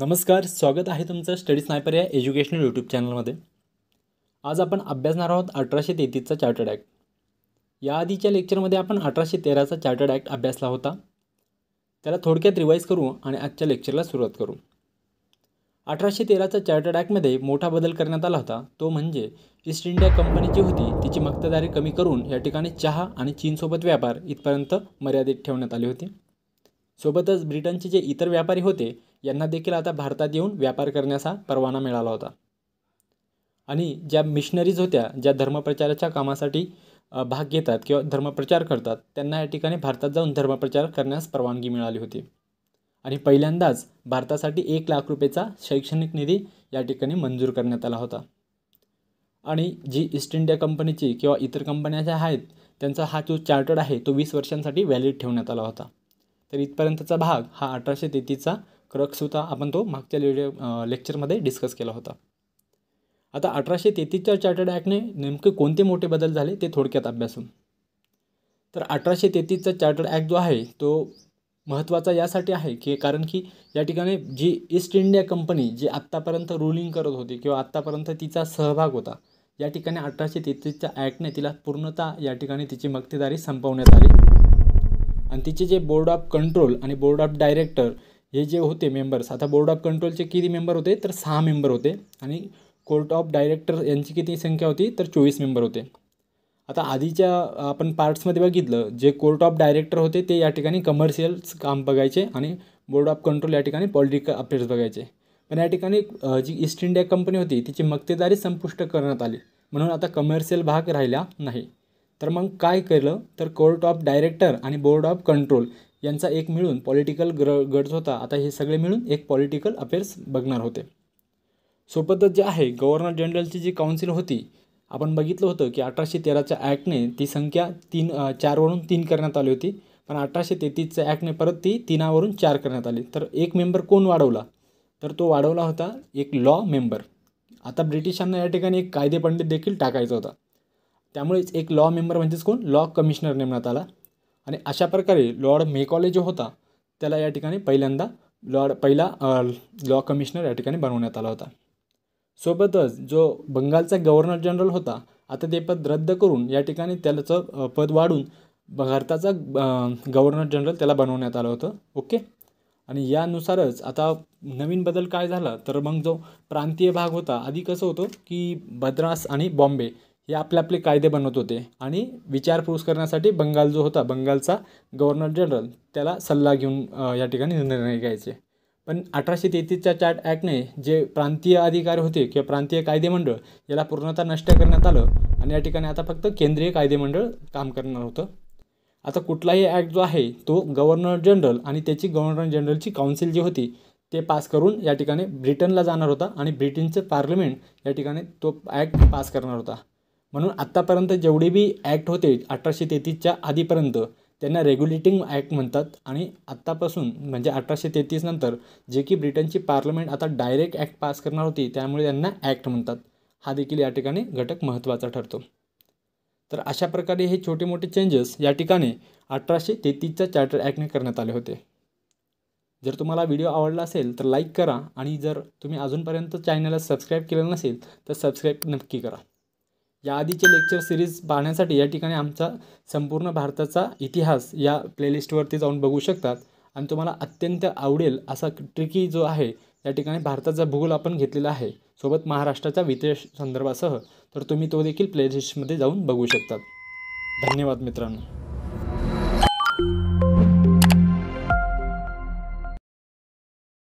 नमस्कार स्वागत आहे तुमचं स्टडी स्नायपर या एज्युकेशनल यूट्यूब चॅनलमध्ये आज आपण अभ्यासणार आहोत अठराशे तेहतीसचा चार्टर्ड ॲक्ट याआधीच्या लेक्चरमध्ये आपण अठराशे तेराचा चार्टर्ड ॲक्ट अभ्यासला होता त्याला थोडक्यात रिवाईज करू आणि आजच्या लेक्चरला सुरुवात करू अठराशे तेराचा चार्टर्ड ॲक्टमध्ये मोठा बदल करण्यात आला होता तो म्हणजे ईस्ट इंडिया कंपनी जी होती तिची मक्तदारी कमी करून या ठिकाणी चहा आणि चीनसोबत व्यापार इथपर्यंत मर्यादित ठेवण्यात आले होते सोबतच ब्रिटनचे जे इतर व्यापारी होते यांना देखील आता भारतात येऊन व्यापार करण्याचा परवाना मिळाला होता आणि ज्या मिशनरीज होत्या ज्या धर्मप्रचाराच्या कामासाठी भाग घेतात किंवा धर्मप्रचार करतात त्यांना या ठिकाणी भारतात जाऊन धर्मप्रचार करण्यास परवानगी मिळाली होती आणि पहिल्यांदाच भारतासाठी एक लाख रुपयेचा शैक्षणिक निधी या ठिकाणी मंजूर करण्यात आला होता आणि जी ईस्ट इंडिया कंपनीची किंवा इतर कंपन्या ज्या आहेत त्यांचा हा जो चार्टर्ड आहे तो वीस वर्षांसाठी व्हॅलिड ठेवण्यात आला होता तर इथपर्यंतचा भाग हा अठराशे तेहतीसचा क्रक्स आपण तो मागच्या व्हिडिओ लेक्चरमध्ये डिस्कस केला होता आता अठराशे तेहतीसच्या चार्टर्ड ॲक्टने नेमके कोणते मोठे बदल झाले ते थोडक्यात अभ्यासून तर अठराशे तेहतीसचा चार्टर्ड ॲक्ट जो आहे तो महत्त्वाचा यासाठी आहे की कारण की या ठिकाणी जी ईस्ट इंडिया कंपनी जी आत्तापर्यंत रुलिंग करत होती किंवा आत्तापर्यंत तिचा सहभाग होता या ठिकाणी अठराशे तेहतीसच्या ॲक्टने तिला पूर्णतः या ठिकाणी तिची मक्तेदारी संपवण्यात आली आणि तिचे जे बोर्ड ऑफ कंट्रोल आणि बोर्ड ऑफ डायरेक्टर हे जे होते मेंबर्स आता बोर्ड ऑफ कंट्रोलचे किती मेंबर होते तर सहा मेंबर होते आणि कोर्ट ऑफ डायरेक्टर यांची किती संख्या होती तर चोवीस मेंबर होते आता आधीच्या आपण पार्ट्समध्ये बघितलं जे कोर्ट ऑफ डायरेक्टर होते ते या ठिकाणी कमर्शियल्स काम बघायचे आणि बोर्ड ऑफ कंट्रोल या ठिकाणी पॉलिटिकल अफेअर्स बघायचे पण या ठिकाणी जी ईस्ट इंडिया कंपनी होती तिची मक्तेदारी संपुष्ट करण्यात आली म्हणून आता कमर्शियल भाग राहिला नाही तर मग काय केलं तर कोर्ट ऑफ डायरेक्टर आणि बोर्ड ऑफ कंट्रोल यांचा एक मिळून पॉलिटिकल ग्र गट होता आता हे सगळे मिळून एक पॉलिटिकल अफेअर्स बघणार होते सोबतच जे आहे गव्हर्नर जनरलची जी काउन्सिल होती आपण बघितलं होतं की अठराशे तेराच्या ॲक्टने ती संख्या तीन चारवरून तीन करण्यात आली होती पण अठराशे तेहतीसच्या ॲक्टने परत ती तीनावरून चार करण्यात आली तर एक मेंबर कोण वाढवला तर तो वाढवला होता एक लॉ मेंबर आता ब्रिटिशांना या ठिकाणी एक कायदे पंडित देखील टाकायचा होता त्यामुळेच एक लॉ मेंबर म्हणजेच कोण लॉ कमिशनर नेमण्यात आला आणि अशा प्रकारे लॉर्ड मेकॉले जो होता त्याला या ठिकाणी पहिल्यांदा लॉर्ड पहिला लॉ कमिशनर या ठिकाणी बनवण्यात आला होता सोबतच जो बंगालचा गव्हर्नर जनरल होता आता ते पद रद्द करून या ठिकाणी त्याचं पद वाढून भारताचा गव्हर्नर जनरल त्याला बनवण्यात आलं होतं ओके आणि यानुसारच आता नवीन बदल काय झाला तर मग जो प्रांतीय भाग होता आधी कसं होतं की मद्रास आणि बॉम्बे हे आपले आपले कायदे बनवत होते आणि विचारपूस करण्यासाठी बंगाल जो होता बंगालचा गव्हर्नर जनरल त्याला सल्ला घेऊन या ठिकाणी निर्णय घ्यायचे पण अठराशे तेहतीसच्या चार्ट ॲक्टने जे प्रांतीय अधिकार होते किंवा प्रांतीय कायदेमंडळ याला पूर्णतः नष्ट करण्यात आलं आणि या ठिकाणी आता फक्त केंद्रीय कायदेमंडळ काम करणार होतं आता कुठलाही ॲक्ट जो आहे तो गव्हर्नर जनरल आणि त्याची गव्हर्नर जनरलची काउन्सिल जी होती ते पास करून या ठिकाणी ब्रिटनला जाणार होता आणि ब्रिटनचं पार्लमेंट या ठिकाणी तो ॲक्ट पास करणार होता म्हणून आत्तापर्यंत जेवढे बी ॲक्ट होते अठराशे तेहतीसच्या आधीपर्यंत त्यांना रेग्युलेटिंग ॲक्ट म्हणतात आणि आत्तापासून म्हणजे अठराशे तेहतीसनंतर जे की ब्रिटनची पार्लमेंट आता डायरेक्ट ॲक्ट पास करणार होती त्यामुळे त्यांना ॲक्ट म्हणतात हा देखील या ठिकाणी घटक महत्त्वाचा ठरतो तर अशा प्रकारे हे छोटे मोठे चेंजेस या ठिकाणी अठराशे तेहतीसच्या चार्टर ॲक्टने करण्यात आले होते जर तुम्हाला व्हिडिओ आवडला असेल तर लाईक करा आणि जर तुम्ही अजूनपर्यंत चॅनलला सबस्क्राईब केलं नसेल तर सबस्क्राईब नक्की करा या आधीचे लेक्चर सिरीज पाहण्यासाठी या ठिकाणी आमचा संपूर्ण भारताचा इतिहास या प्लेलिस्टवरती जाऊन बघू शकतात आणि तुम्हाला अत्यंत आवडेल असा ट्रिकी जो आहे या ठिकाणी भारताचा भूगोल आपण घेतलेला आहे सोबत महाराष्ट्राच्या विशेष संदर्भासह तर तुम्ही तो देखील प्लेलिस्टमध्ये जाऊन बघू शकतात धन्यवाद मित्रांनो